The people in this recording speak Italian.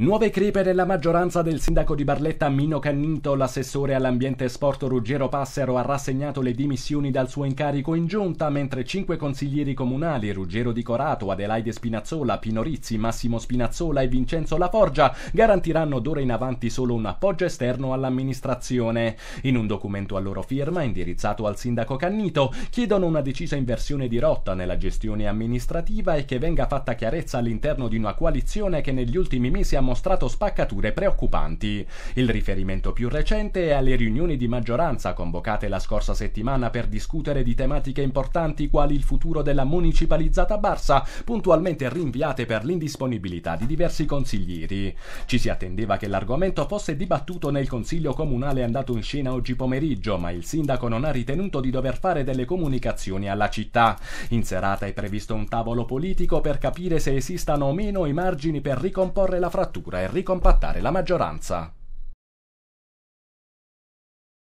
Nuove crepe nella maggioranza del sindaco di Barletta Mino Cannito, l'assessore all'ambiente e sport Ruggero Passero ha rassegnato le dimissioni dal suo incarico in giunta, mentre cinque consiglieri comunali, Ruggero Di Corato, Adelaide Spinazzola, Pino Rizzi, Massimo Spinazzola e Vincenzo Laforgia, garantiranno d'ora in avanti solo un appoggio esterno all'amministrazione. In un documento a loro firma, indirizzato al sindaco Cannito, chiedono una decisa inversione di rotta nella gestione amministrativa e che venga fatta chiarezza all'interno di una coalizione che negli ultimi mesi ha mostrato spaccature preoccupanti. Il riferimento più recente è alle riunioni di maggioranza convocate la scorsa settimana per discutere di tematiche importanti quali il futuro della municipalizzata Barsa, puntualmente rinviate per l'indisponibilità di diversi consiglieri. Ci si attendeva che l'argomento fosse dibattuto nel consiglio comunale andato in scena oggi pomeriggio, ma il sindaco non ha ritenuto di dover fare delle comunicazioni alla città. In serata è previsto un tavolo politico per capire se esistano o meno i margini per ricomporre la frattura addirittura e ricompattare la maggioranza.